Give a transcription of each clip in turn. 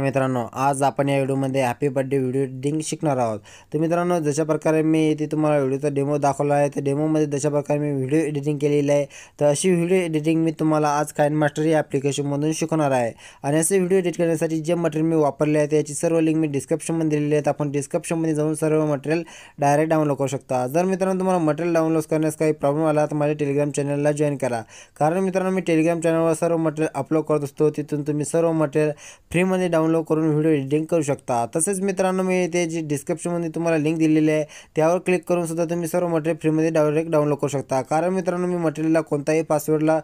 मित्रांनो आज आपण या व्हिडिओमध्ये हॅपी बर्थडे व्हिडिओ एडिटिंग शिकणार आहोत तर मित्रांनो जशा प्रकारे मी इथे तुम्हाला व्हिडिओचा डेमो दाखवला आहे त्या डेमोमध्ये जशा प्रकारे मी व्हिडिओ एडिटिंग केलेली आहे तर अशी व्हिडिओ एडिटिंग मी तुम्हाला आज काइन मास्टर या ॲप्लिकेशनमधून शिकवणार आहे आणि असे व्हिडिओ एडिट करण्यासाठी जे मटेरियल मी वापरले आहे त्याची सर्व लिंक मी डिस्क्रिप्शनमध्ये दिलेली आहेत आपण डिस्क्रिप्शनमध्ये जाऊन सर्व मटेरियल डायरेक्ट डाउनलोड करू शकता जर मित्रांनो तुम्हाला मटेरियल डाउनलोड करण्यास काही प्रॉब्लेम आला तर माझ्या टेलिग्राम चॅनलला जॉईन करा कारण मित्रांनो मी टेलिग्राम चॅनलवर सर्व मटेरियल अपलोड करत असतो तिथून तुम्ही सर्व मटेरियल फ्रीमध्ये डाउन डाउनलोड करून व्हिडिओ एडिटिंग करू शकता तसेच मित्रांनो मी इथे जी डिस्क्रिप्शनमध्ये तुम्हाला लिंक दिलेली आहे त्यावर क्लिक करून सुद्धा तुम्ही सर्व मटेरियल फ्रीमध्ये डायरेक्ट डाउनलोड करू शकता कारण मित्रांनो मी मटेरियलला कोणताही पासवर्डला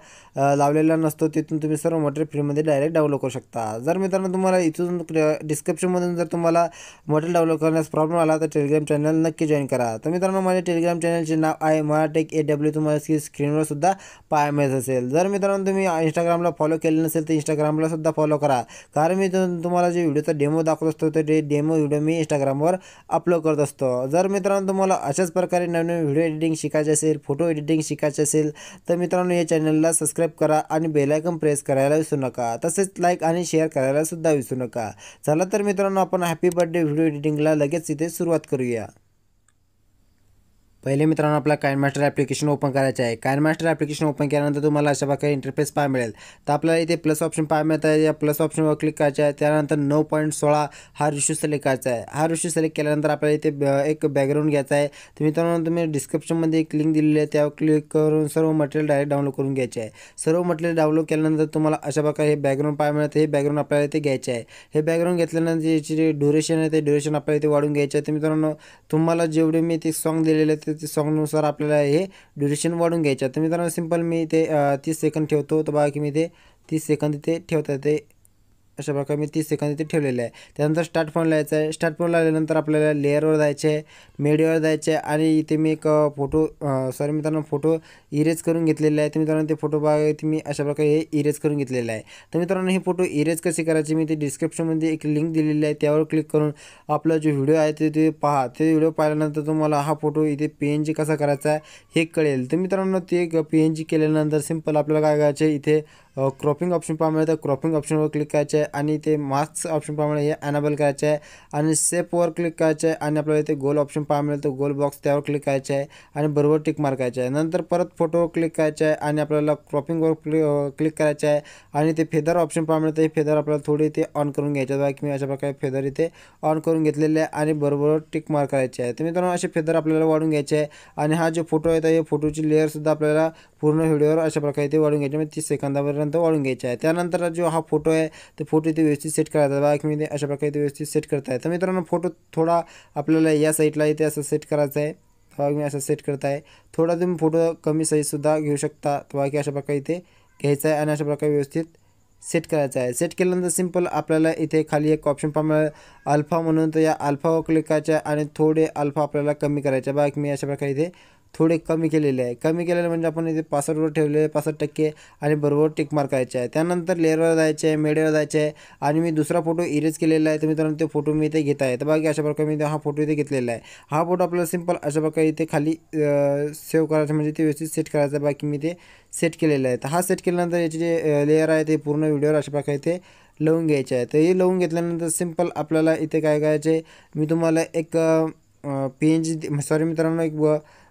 लावलेला नसतो तिथून तुम्ही सर्व मटेरियल फ्रीमध्ये डायरेक्ट डाउनलोड करू शकता जर मित्रांनो तुम्हाला इथून डिस्क्रिप्शनमधून जर तुम्हाला मटेरियल डाउनलोड करण्यास प्रॉब्लेम आला तर टेलिग्राम चॅनल नक्की जॉईन करा तर मित्रांनो माझ्या टेलिग्राम चॅनलचे नाव आहे मराठे ए डब्ल्यू तुम्हाला स्क्रीनवर सुद्धा पाया मिळत असेल जर मित्रांनो तुम्ही इंस्टाग्रामला फॉलो केले नसेल तर इंस्टाग्रामला सुद्धा फॉलो करा कारण मी तुम्हाला जे व्हिडिओचा डेमो दाखवत असतो तर ते डेमो व्हिडिओ मी इंस्टाग्रामवर अपलोड करत असतो जर मित्रांनो तुम्हाला अशाच प्रकारे नवीन व्हिडिओ एडिटिंग शिकायचे असेल फोटो एडिटिंग शिकायचे असेल तर मित्रांनो या चॅनलला सबस्क्राईब करा आणि बेलायकन प्रेस करायला विसरू नका तसेच लाईक आणि शेअर करायला सुद्धा विसरू नका चला तर मित्रांनो आपण हॅपी बर्थडे व्हिडिओ एडिटिंगला लगेच इथे सुरुवात करूया पहिले मित्रांनो आपला कायनमास्टर ॲप्लिकेशन ओपन करायचं आहे कायनमास्टर ॲप्लिकेशन ओपन केल्यानंतर तुम्हाला अशा प्रकारे इंटरफेस पाहाय मिळेल तर आपल्याला इथे प्लस ऑप्शन पाय मिळत आहे या प्लस ऑप्शनवर क्लिक करायचं आहे त्यानंतर नऊ पॉईंट सोळा हा रिश्यू सिलेक्ट करायचा आहे हा रिश्यू सिलेक्ट केल्यानंतर आपल्याला इथे एक बॅकग्राऊंड घ्यायचा आहे तर मित्रांनो तुम्ही डिस्क्रिप्शनमध्ये एक लिंक दिलेली आहे त्यावर क्लिक करून सर्व मटेरियल डायरेक्ट डाउनलोड करून घ्यायचे आहे सर्व मटेरियल डाउनलोड केल्यानंतर तुम्हाला अशा प्रकारे हे बॅकग्राऊंड पाहाय मिळतं हे बॅकग्राऊंड आपल्याला इथे घ्यायचे आहे हे बॅकग्राऊंड घेतल्यानंतर याची जे ड्युरेशन आहे ते ड्युरेशन आपल्याला इथे वाढून घ्यायचे आहे तर मित्रांनो तुम्हाला जेवढे मी ते सॉन्ग दिलेले आहेत असते ते सॉंगनुसार आपल्याला हे ड्युरेशन वाढून घ्यायचं तर मित्रांनो सिम्पल मी ते तीस सेकंद ठेवतो तर बघा की मी ते तीस सेकंद तिथे ठेवता ते अशा प्रकारे मी तीस सेकंद इथे ठेवलेले आहे त्यानंतर स्टार्ट फोन लावायचा आहे स्टार्ट फोन लावल्यानंतर आपल्याला लेअरवर जायचे आहे मेडियावर जायचे आहे आणि इथे मी एक फोटो सॉरी मित्रांनो फोटो इरेज करून घेतलेला आहे तर मित्रांनो ते फोटो बघा इथे मी अशा प्रकारे हे इरेज करून घेतलेला आहे तर मित्रांनो हे फोटो इरेज कसे करायचे मी ते डिस्क्रिप्शनमध्ये एक लिंक दिलेली आहे त्यावर क्लिक करून आपला जो व्हिडिओ आहे ते तुम्ही पहा ते व्हिडिओ पाहिल्यानंतर तुम्हाला हा फोटो इथे पी एन जी कसा करायचा आहे हे कळेल तर मित्रांनो ते पी एन जी केल्यानंतर सिम्पल आपल्याला काय करायचे इथे क्रॉपिंग ऑप्शन पाहा मिळतं क्रॉपिंग ऑप्शनवर क्लिक करायचं आहे आणि ते मास्क ऑप्शन प्रमाणे हे ॲनेबल करायचं आहे आणि सेपवर क्लिक करायचं आहे आणि आपल्याला इथे गोल ऑप्शन पाहा मिळेल गोल बॉक्स त्यावर क्लिक करायचं आहे आणि बरोबर टिक मार्कायचं आहे नंतर परत फोटोवर क्लिक करायचं आहे आणि आपल्याला क्रॉपिंगवर क्लिक क्लिक करायचं आहे आणि ते फेदर ऑप्शन पाहा मिळतं हे फेदर आपल्याला थोडी इथे ऑन करून घ्यायचे आहे की मी अशा प्रकारे फेदर इथे ऑन करून घेतलेले आहे आणि बरोबर टिक मार्क करायचे आहे तर मित्रांनो असे फेदर आपल्याला वाढून घ्यायचे आहे आणि हा जो फोटो तर हे फोटोची लेअरसुद्धा आपल्याला पूर्ण व्हिडिओवर अशा प्रकारे ते वाढून घ्यायचे म्हणजे तीस सेकंदावर पर्यंत वाळून घ्यायचे आहे त्यानंतर जो हा फोटो आहे तो फोटो इथे व्यवस्थित सेट करायचा बाईकमध्ये अशा प्रकारे व्यवस्थित सेट करताय तर मित्रांनो फोटो थोडा आपल्याला या साईटला इथे असं सेट करायचा आहे तेव्हा मी असं सेट करताय थोडा तुम्ही फोटो कमी साईजसुद्धा घेऊ शकता तेव्हा की अशा प्रकारे इथे घ्यायचा आहे आणि अशा प्रकारे व्यवस्थित सेट करायचा आहे सेट केल्यानंतर सिंपल आपल्याला इथे खाली एक ऑप्शन पा अल्फा म्हणून तर या अल्फावर क्लिक करायच्या आणि थोडे अल्फा आपल्याला कमी करायचे बाकी मी अशा प्रकारे इथे थोडे कमी केलेले आहे कमी केलेले म्हणजे आपण इथे पासष्टवर ठेवले पासष्ट टक्के आणि बरोबर टिक मार्क करायचे आहे त्यानंतर लेअरवर जायचे आहे मेडवर जायचे आहे आणि मी दुसरा फोटो इरेज केलेला आहे तर मित्रांनो ते फोटो मी इथे घेत आहे तर बाकी अशा प्रकारे मी हा फोटो इथे घेतलेला आहे हा फोटो आपल्याला सिम्पल अशा प्रकारे इथे खाली सेव्ह करायचा म्हणजे ते व्यवस्थित सेट करायचा आहे बाकी मी ते सेट केलेलं आहे तर हा सेट केल्यानंतर याचे जे लेअर आहे ते पूर्ण व्हिडिओवर अशा प्रकारे ते लावून घ्यायचे आहे तर हे लावून घेतल्यानंतर सिम्पल आपल्याला इथे काय करायचे मी तुम्हाला एक पी एन जी सॉरी मित्रांनो एक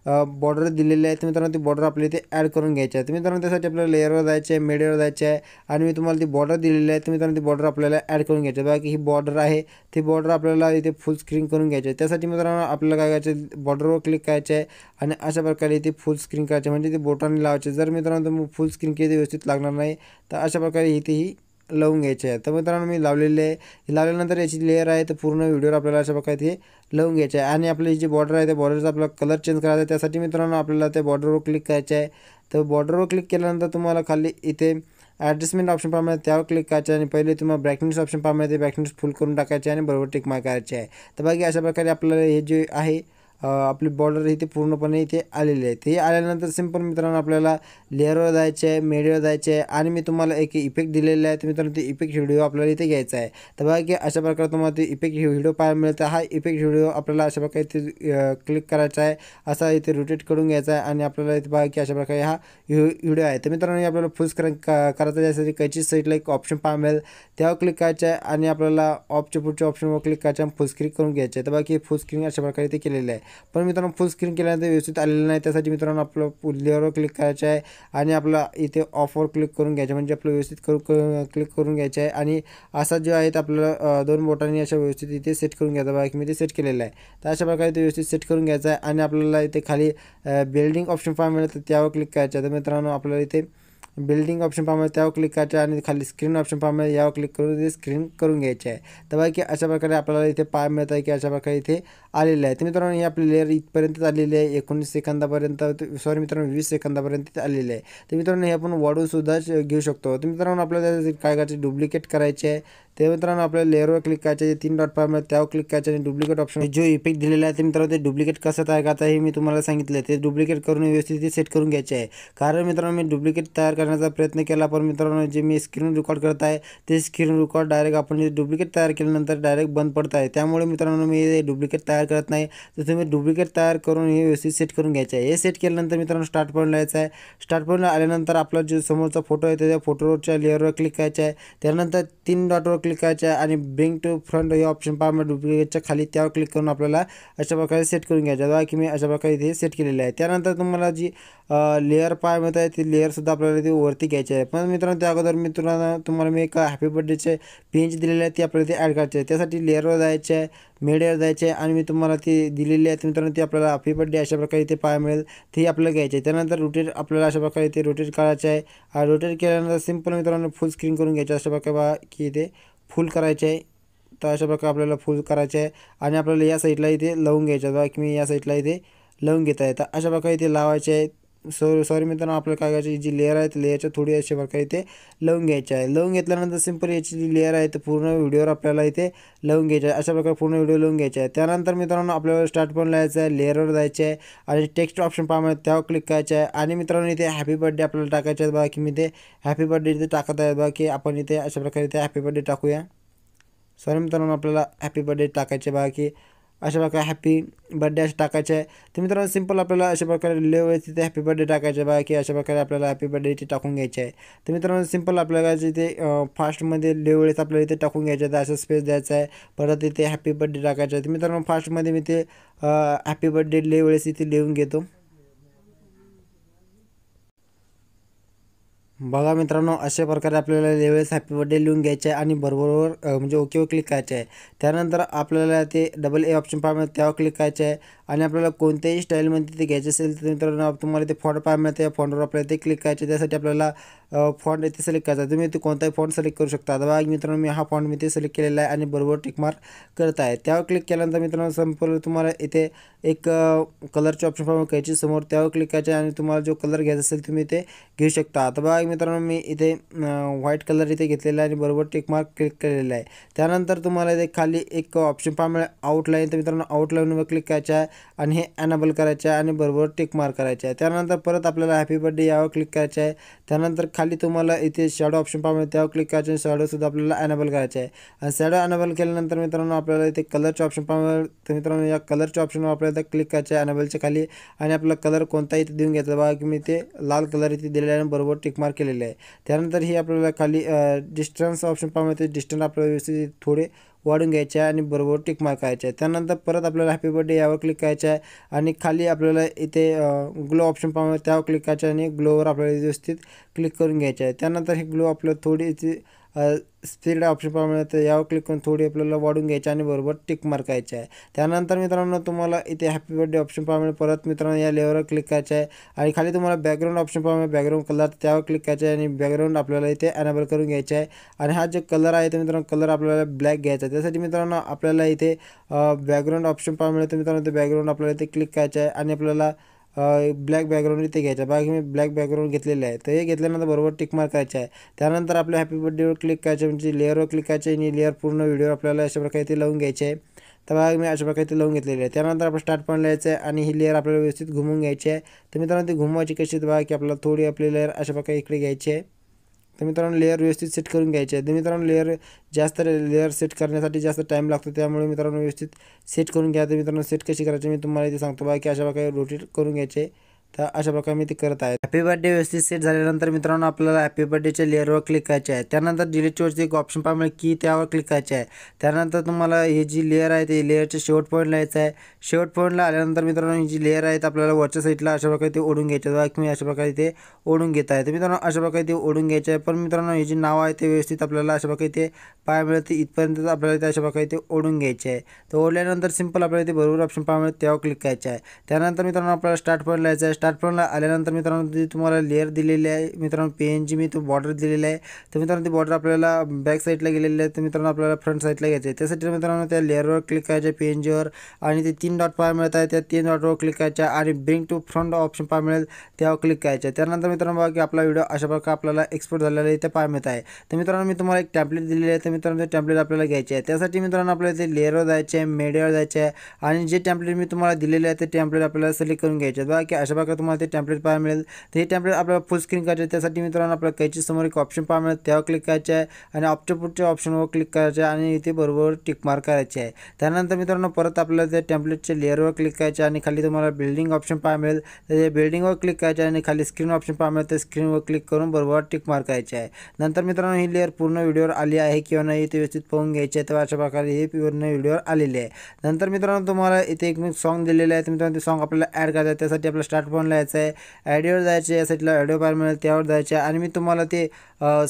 बॉर्डर दिलेले आहेत मित्रांनो ती बॉर्डर आपल्याला इथे ॲड करून घ्यायची आहे तर मित्रांनो त्यासाठी आपल्याला लेअरवर जायचं आहे मेडवर जायचं आहे आणि मी तुम्हाला ती बॉर्डर दिलेली आहे तर मित्रांनो ती बॉर्डर आपल्याला ॲड करून घ्यायची आहे बाकी ही बॉर्डर आहे ती बॉर्डर आपल्याला इथे फुल स्क्रीन करून घ्यायची आहे त्यासाठी मित्रांनो आपल्याला काय करायचं बॉर्डरवर क्लिक करायचं आहे आणि अशा प्रकारे इथे फुल स्क्रीन करायचे म्हणजे ते बोटाने लावायचे जर मित्रांनो तुम्ही फुल स्क्रीन केली व्यवस्थित लागणार नाही तर अशा प्रकारे इथे ही लावून घ्यायचे आहे तर मित्रांनो मी लावलेले लावल्यानंतर याची लेअर आहे तर पूर्ण व्हिडिओवर आपल्याला अशा प्रकारे ते लावून घ्यायचे आहे आणि आपली जी बॉर्डर आहे त्या बॉर्डरचा आपला कलर चेंज करायचा आहे त्यासाठी मित्रांनो आपल्याला त्या बॉर्डरवर क्लिक करायचे आहे तर बॉर्डरवर क्लिक केल्यानंतर तुम्हाला खाली इथे ॲडजस्टमेंट ऑप्शन पाहणार त्यावर क्लिक करायचं आणि पहिले तुम्हाला ब्रॅकनेस ऑप्शन आहे ते ब्रॅकनेस फुल करून टाकायचे आणि बरोबर टिक मार करायचे आहे तर बाकी अशा प्रकारे आपल्याला हे जे आहे आपली बॉर्डर इथे पूर्णपणे इथे आलेली आहे ते आल्यानंतर सिंपल मित्रांनो आपल्याला लेअरवर जायचे आहे मेडवर जायचे आहे आणि मी तुम्हाला एक इफेक्ट दिलेला आहे तर मित्रांनो ते इफेक्ट व्हिडिओ आपल्याला इथे घ्यायचा आहे तर बघा की अशा प्रकारे तुम्हाला ते इफेक्ट व्हिडिओ पाहायला तर हा इफेक्ट व्हिडिओ आपल्याला अशा प्रकारे इथे क्लिक करायचा आहे असा इथे रोटेट करून घ्यायचा आहे आणि आपल्याला इथे बघा की अशा प्रकारे हा व्हिडिओ आहे तर मित्रांनो आपल्याला फुल स्क्रीन करायचा यासाठी कैची साईडला एक ऑप्शन पाहायला मिळेल त्यावर क्लिक करायचं आहे आणि आपल्याला ऑपच्या पुढच्या ऑप्शनवर क्लिक करायचं आहे फुल स्क्रीन करून घ्यायचं आहे तर की फुल स्क्रीन अशा प्रकारे इथे केलेलं आहे पण मित्रांनो फुल स्क्रीन केल्यानंतर व्यवस्थित आलेलं नाही त्यासाठी मित्रांनो आपलं पुलीवर क्लिक करायचं आहे आणि आपला इथे ऑफवर क्लिक करून घ्यायचं म्हणजे आपलं व्यवस्थित करू क्लिक करून घ्यायचं आहे आणि असा जो आहे तर आपल्याला दोन बोटांनी अशा व्यवस्थित इथे सेट करून घ्यायचा बाकी मी ते सेट केलेलं आहे तर अशा प्रकारे ते व्यवस्थित सेट करून घ्यायचं आहे आणि आपल्याला इथे खाली बिल्डिंग ऑप्शन फॉर्म मिळतं त्यावर क्लिक करायचं आहे तर मित्रांनो आपल्याला इथे बिल्डिंग ऑप्शन पाहूया त्यावर क्लिक करायचं आणि खाली स्क्रीन ऑप्शन पाहूया यावर क्लिक करून ते स्क्रीन करून घ्यायचे आहे तर की अशा प्रकारे आपल्याला इथे पाय मिळत आहे की अशा प्रकारे इथे आलेलं आहे तर मित्रांनो हे आपले लेअर इथपर्यंतच आलेली आहे एकोणीस सेकंदापर्यंत सॉरी मित्रांनो वीस सेकंदापर्यंत आलेली आहे तर मित्रांनो हे आपण वाढूनसुद्धा घेऊ शकतो तर मित्रांनो आपल्याला काय करायचे डुप्लिकेट करायचे आहे ते मित्रांनो आपल्याला लेअरवर क्लिक करायचे तीन डॉट पाहिजे त्यावर क्लिक करायचे आणि डुप्लिकेट ऑप्शन जो इफेक्ट दिलेला आहे ते मित्रांनो ते डुप्लिकेट कसं तयार करता हे मी तुम्हाला सांगितलं ते डुप्लिकेट करून व्यवस्थित सेट करून घ्यायचे आहे कारण मित्रांनो मी डुप्लिकेट तयार कर करण्याचा प्रयत्न केला पण मित्रांनो जे मी स्क्रीन रेकॉर्ड करत आहे ते स्क्रीन रेकॉर्ड डायरेक्ट आपण जे डुप्लिकेट तयार केल्यानंतर डायरेक्ट बंद पडत आहे त्यामुळे मित्रांनो मी हे डुप्लिकेट तयार करत नाही तर तुम्ही डुप्लिकेट तयार करून हे व्यवस्थित सेट करून घ्यायचं आहे हे सेट केल्यानंतर मित्रांनो स्टार्ट पॉईंट लावायचा आहे स्टार्ट पॉईंट आल्यानंतर आपला जो समोरचा फोटो आहे त्याच्या फोटोवरच्या लेअरवर क्लिक करायचा आहे त्यानंतर तीन डॉटवर क्लिक करायचं आहे आणि बँक टू फ्रंट हे ऑप्शन पाहा डुप्लिकेटच्या खाली त्यावर क्लिक करून आपल्याला अशा प्रकारे सेट करून घ्यायचा की मी अशा प्रकारे इथे सेट केलेलं आहे त्यानंतर तुम्हाला जी लेअर पाय मिळत आहे ती लेअरसुद्धा आपल्याला ते वरती घ्यायचे आहे पण मित्रांनो त्या अगोदर मित्रांनो तुम्हाला मी एक हॅपी बर्थडेचे पेंच दिलेले आहे ते आपल्याला ते ॲड करायचे आहे त्यासाठी लेअरवर जायचे आहे मेडवर जायचे आहे आणि मी तुम्हाला ते दिलेली आहे मित्रांनो ते आपल्याला हॅपी बर्थडे अशा प्रकारे इथे पाहायला मिळेल ते आपल्याला घ्यायचे आहे त्यानंतर रोटेट आपल्याला अशा प्रकारे इथे रोटेट करायचे आहे आणि रोटेट केल्यानंतर सिम्पल मित्रांनो फुल स्क्रीन करून घ्यायचे अशा प्रकारे बा की ते फुल करायचे आहे तर अशा प्रकारे आपल्याला फुल करायचे आहे आणि आपल्याला या साईडला इथे लावून घ्यायचं बघा की मी या साईडला इथे लावून आहे तर अशा प्रकारे इथे लावायचे आहे सॉरी सॉरी मित्रांनो आपल्याला काय करायची जी लेअर आहे ते लेअरच्या थोडी अशा प्रकारे इथे लावून घ्यायची आहे लावून घेतल्यानंतर सिंपल याची जी लेअर आहे ते पूर्ण व्हिडिओवर आपल्याला इथे लावून घ्यायची आहे अशा प्रकारे पूर्ण व्हिडिओ लावून घ्यायचा आहे त्यानंतर मित्रांनो आपल्याला स्टार्ट पण लिहायचं आहे लेअरवर जायचं आहे आणि टेक्स्ट ऑप्शन पाहिजे त्यावर क्लिक करायचं आहे आणि मित्रांनो इथे हॅपी बर्थडे आपल्याला टाकायचे आहेत बघा की मी ते हॅपी बर्थडे इथे टाकत आहे बघा की आपण इथे अशा प्रकारे इथे हॅपी बर्थडे टाकूया सॉरी मित्रांनो आपल्याला हॅपी बर्थडे टाकायचे बघा की अशा प्रकारे हॅप्पी बड्डे असे टाकायचे आहे तर मित्रांनो सिंपल आपल्याला अशा प्रकारे लेव तिथे हॅपी बड्डे टाकायचे बा की अशा प्रकारे आपल्याला हॅपी बड्डे इथे टाकून घ्यायचे आहे तर मित्रांनो सिंपल आपल्याला जिथे फास्टमध्ये लेवळेस आपल्याला इथे टाकून घ्यायचे आहे तर असं स्पेस द्यायचा आहे परत इथे हॅप्पी बड्डे टाकायचे आहे तर मित्रांनो फास्टमध्ये मी ते हॅपी बड्डे लेवळेस इथे लिहून घेतो बघा मित्रांनो अशा प्रकारे आपल्याला लेवल्स हॅपी बर्थडे लिहून घ्यायचे आहे आणि बरोबर म्हणजे ओकेवर क्लिक करायचे आहे त्यानंतर आपल्याला ते डबल ए ऑप्शन पाहायला त्यावर क्लिक करायचे आहे आणि आपल्याला कोणत्याही स्टाईलमध्ये ते घ्यायचे असेल तर मित्रांनो तुम्हाला ते फॉन्ट पाहायला मिळते या फॉन्टवर आपल्याला ते क्लिक करायचे त्यासाठी आपल्याला फॉन्ट इतने सिलेक्ट करता तुम्ही इथे कोणताही फॉन्ट सिलेक्ट करू शकता बघा मित्रांनो मी हा फॉन्ट मी इथे सिलेक्ट केलेला आहे आणि बरोबर टिकमार्क करत आहे क्लिक के मित्रों संपूर्ण तुम्हारा इथे एक कलर के ऑप्शन फॉर्म घ्यायची समोर त्यावर क्लिक करायचे तुम्हारा जो कलर घ्यायचा तुम्हें तुम्ही इथे घेऊ शकता आता बघा मित्रांनो मी इथे व्हाईट कलर इतने घरबर आहे टिकमार्क क्लिक केलेला तुम्हारा इतने खाली एक ऑप्शन फॉर्म आउटलाईन तर मित्रांनो आउटलाईनवर क्लिक करायचं आहे आणि हे अनेबल करायचं आहे आणि बरोबर टिकमार्क करायचं आहे त्यानंतर परत आपल्याला हॅपी बर्थडे यावर क्लिक करायचं आहे त्यानंतर खाली तुम्हाला इथे शॅडो ऑप्शन पाहा त्यावर क्लिक करायचं आणि शॅडोसुद्धा आपल्याला अनेबल करायचं आहे आणि शॅडो अनेबल केल्यानंतर मित्रांनो आपल्याला इथे कलरचे ऑप्शन पाहा तर मित्रांनो या कलरच्या ऑप्शनवर आपल्याला क्लिक करायचं आहे अनेबलच्या खाली आणि आपला कलर कोणताही इथे देऊन घ्यायचा बघा की मी इथे लाल कलर इथे दिलेला आहे बरोबर टिकमार्क केलेले आहे त्यानंतर ही आपल्याला खाली डिस्टन्स ऑप्शन पाहा मिळते डिस्टन्स आपल्याला व्यवस्थित थोडे वाढून आहे आणि बरोबर टिक आहे त्यानंतर परत आपल्याला हॅपी बर्थडे यावर क्लिक करायचं आहे आणि खाली आपल्याला इथे ग्लो ऑप्शन पाहून त्यावर क्लिक करायचं आणि ग्लोवर आपल्याला व्यवस्थित क्लिक करून घ्यायचे आहे त्यानंतर हे ग्लो आपलं थोडी इथे स्पीड ऑप्शन प्रमाणे तर यावर क्लिक करून थोडी आपल्याला वाढून घ्यायची आणि बरोबर टिक मार्कायची आहे त्यानंतर मित्रांनो तुम्हाला इथे हॅपी बर्थडे ऑप्शन प्रमाणे परत मित्रांनो या लेवर क्लिक करायचं आहे आणि खाली तुम्हाला बॅकग्राऊंड ऑप्शन प्रमाणे बॅकग्राऊंड कलर त्यावर क्लिक करायचं आहे आणि बॅकग्राऊंड आपल्याला इथे अनेबल करून घ्यायचे आहे आणि हा जो कलर आहे तो मित्रांनो कलर आपल्याला ब्लॅक घ्यायचा आहे त्यासाठी मित्रांनो आपल्याला इथे बॅकग्राऊंड ऑप्शन प्रमाणे तर मित्रांनो ते बॅकग्राऊंड आपल्याला इथे क्लिक करायचं आहे आणि आपल्याला ब्लॅक बॅकग्राऊंड इथे घ्यायचा बाकी मी ब्लॅक बॅकग्राऊंड घेतलेलं आहे तर हे घेतल्यानंतर बरोबर टिक मार्क करायचं आहे त्यानंतर आपल्या हॅपी बर्थडेवर क्लिक करायचं म्हणजे लेअरवर क्लिक करायचं आणि लेअर पूर्ण व्हिडिओ आपल्याला अशा प्रकारे इथे लावून घ्यायचे आहे तर बघा मी अशा प्रकारे लावून घेतलेले आहे त्यानंतर आपण स्टार्ट पण लिहायचं आहे आणि ही लेअर आपल्याला व्यवस्थित घुमून घ्यायची आहे तर मित्रांनो ती घुमवायची कशी तर बघा की आपल्याला थोडी आपली लेअर अशा प्रकारे इकडे घ्यायची आहे तर मित्रांनो लेअर व्यवस्थित सेट करून घ्यायचे आहे तर मित्रांनो लेअर जास्त लेअर सेट करण्यासाठी जास्त टाईम लागतो त्यामुळे मित्रांनो व्यवस्थित सेट करून घ्या तर मित्रांनो सेट कशी करायची मी तुम्हाला इथे सांगतो बा की अशा प्रकारे रोटेट करून घ्यायचे तर अशा प्रकारे मी ते करत आहे हॅपी बर्थडे व्यवस्थित सेट झाल्यानंतर मित्रांनो आपल्याला हॅपी बर्थडेच्या लेअरवर क्लिक करायचे आहे त्यानंतर डिलीटवरती एक ऑप्शन मिळेल की त्यावर क्लिक करायचे आहे त्यानंतर तुम्हाला हे जी लेअर आहे ते लेअरच्या शेवट पॉईंट यायचं आहे शेवट पॉईंटला आल्यानंतर मित्रांनो ही जी लेअर आहे आपल्याला वरच्या साईडला अशा प्रकारे ते ओढून घ्यायचे आहे किंवा अशा प्रकारे ते ओढून घेत आहे तर मित्रांनो अशा प्रकारे ते ओढून घ्यायचे आहे पण मित्रांनो हे जे नाव आहे ते व्यवस्थित आपल्याला अशा प्रकारे ते पाय मिळते इथपर्यंत आपल्याला ते अशा प्रकारे ते ओढून घ्यायचे आहे तर ओढल्यानंतर सिंपल आपल्याला ते बरोबर ऑप्शन पाय मिळेल त्यावर क्लिक करायचे आहे त्यानंतर मित्रांनो आपल्याला स्टार्ट पॉईंटला यायचं आहे स्टार्टपर्यंत आल्यानंतर मित्रांनो ती तुम्हाला लेअर दिलेली आहे मित्रांनो पेनची मी तो बॉर्डर दिलेली आहे तर मित्रांनो ती बॉर्डर आपल्याला बॅक साईडला गेलेली आहे तर मित्रांनो आपल्याला फ्रंट साईडला घ्यायचं आहे त्यासाठी मित्रांनो त्या लेअरवर क्लिक करायच्या पेनजीवर आणि ते तीन डॉट पाय मिळत आहे त्या तीन डॉटवर क्लिक करायच्या आणि ब्रिंक टू फ्रंट ऑप्शन पाय मिळेल त्यावर क्लिक करायच्या त्यानंतर मित्रांनो बघा की आपला व्हिडिओ अशा प्रकारे आपल्याला एक्सपोर्ट झालेला आहे ते पाय मिळत आहे तर मित्रांनो मी तुम्हाला एक टॅम्पलेट दिलेले आहे तर मित्रांनो ते टॅम्पलेट आपल्याला घ्यायचे आहे त्यासाठी मित्रांनो आपल्याला ते लेअरवर जायचे आहे मेडियावर जायचे आहे आणि जे टॅम्पलेट मी तुम्हाला दिलेले आहे ते टॅम्पलेट आपल्याला सिलेक्ट करून घ्यायचे बघा की अशा प्रकार तुम्हाला ते टॅम्पलेट पाहायला मिळेल तर हे टॅम्पलेट आपल्याला फुल स्क्रीन करायचे त्यासाठी मित्रांनो आपल्याला कैची समोर एक ऑप्शन पाहायला मिळेल त्यावर क्लिक करायचे आहे आणि ऑप्टपुटच्या ऑप्शनवर क्लिक करायचे आहे आणि इथे बरोबर टिक मार्क करायचे आहे त्यानंतर मित्रांनो परत आपल्याला त्या टॅम्पलेटच्या लेअरवर क्लिक करायचे आणि खाली तुम्हाला बिल्डिंग ऑप्शन पाहायला मिळेल तर बिल्डिंगवर क्लिक करायचे आणि खाली स्क्रीन ऑप्शन पाहायला मिळेल तर स्क्रीनवर क्लिक करून बरोबर टिक मार्क करायचे आहे नंतर मित्रांनो ही लेअर पूर्ण व्हिडिओवर आली आहे किंवा नाही ते व्यवस्थित पाहून घ्यायचे आहे तर अशा प्रकारे हे पूर्ण व्हिडिओवर आलेले आहे नंतर मित्रांनो तुम्हाला इथे एक मी सॉन्ग दिलेलं आहे तर मित्रांनो ते सॉन्ग आपल्याला ॲड करायचं आहे त्यासाठी आपल्याला स्टार्ट फोनला आहे ॲडिओवर जायचे यासाठी ॲडिओ पार मिळेल त्यावर जायचे आणि मी तुम्हाला ते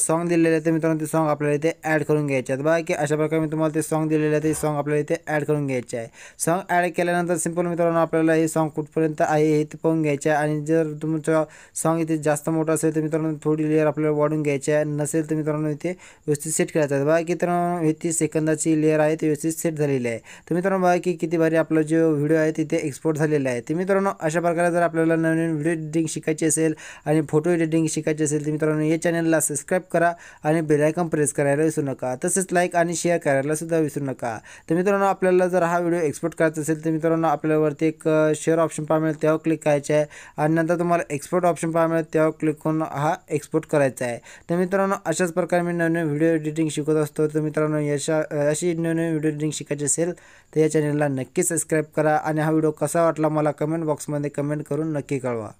सॉन्ग दिलेले आहे तर मित्रांनो ते सॉन्ग आपल्याला इथे ॲड करून घ्यायचे आहेत बघा की अशा प्रकारे मी तुम्हाला ते सॉन्ग दिलेले आहे ते सॉन्ग आपल्याला इथे ॲड करून घ्यायचे आहे सॉन्ग ॲड केल्यानंतर सिंपल मित्रांनो आपल्याला हे सॉन्ग कुठपर्यंत आहे हे ते पाहून घ्यायचं आहे आणि जर तुमचं सॉन्ग इथे जास्त मोठं असेल तर मित्रांनो थोडी लेअर आपल्याला वाढून घ्यायची आहे नसेल तर मित्रांनो इथे व्यवस्थित सेट करायचं आहे बघा की तर हे तीस सेकंदाची लेअर आहे ती व्यवस्थित सेट झालेली आहे तर मित्रांनो बघा की किती भारी आपला जो व्हिडिओ आहे तिथे एक्सपोर्ट झालेला आहे ते मित्रांनो अशा प्रकारे जर आपल्याला मित्रांनो नवीन व्हिडिओ एडिटिंग शिकायची असेल आणि फोटो एडिटिंग शिकायची असेल तर मित्रांनो या चॅनलला सबस्क्राईब करा आणि बेलायकन प्रेस करायला विसरू नका तसेच लाईक आणि शेअर करायला सुद्धा विसरू नका तर मित्रांनो आपल्याला जर हा व्हिडिओ एक्सपोर्ट करायचा असेल तर मित्रांनो आपल्यावरती एक शेअर ऑप्शन पाहायला मिळेल त्यावर क्लिक करायचं आहे आणि नंतर तुम्हाला एक्सपोर्ट ऑप्शन पाहायला मिळेल त्यावर क्लिक करून हा एक्सपोर्ट करायचा आहे तर मित्रांनो अशाच प्रकारे मी नवीन व्हिडिओ एडिटिंग शिकत असतो तर मित्रांनो याशा अशी नवीन व्हिडिओ एडिटिंग शिकायची असेल तर या चॅनलला नक्की सबस्क्राईब करा आणि हा व्हिडिओ कसा वाटला मला कमेंट बॉक्समध्ये कमेंट करून नक्की けからは